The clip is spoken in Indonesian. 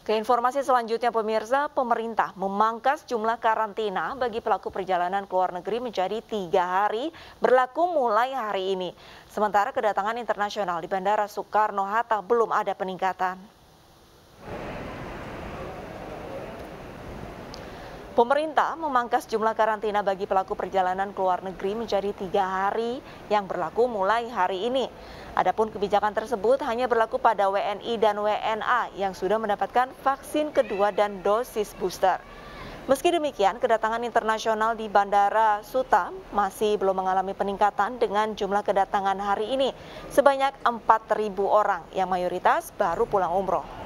Ke informasi selanjutnya pemirsa, pemerintah memangkas jumlah karantina bagi pelaku perjalanan ke luar negeri menjadi tiga hari berlaku mulai hari ini. Sementara kedatangan internasional di Bandara Soekarno-Hatta belum ada peningkatan. Pemerintah memangkas jumlah karantina bagi pelaku perjalanan ke luar negeri menjadi tiga hari yang berlaku mulai hari ini. Adapun kebijakan tersebut hanya berlaku pada WNI dan WNA yang sudah mendapatkan vaksin kedua dan dosis booster. Meski demikian, kedatangan internasional di Bandara Suta masih belum mengalami peningkatan dengan jumlah kedatangan hari ini sebanyak 4.000 orang yang mayoritas baru pulang umroh.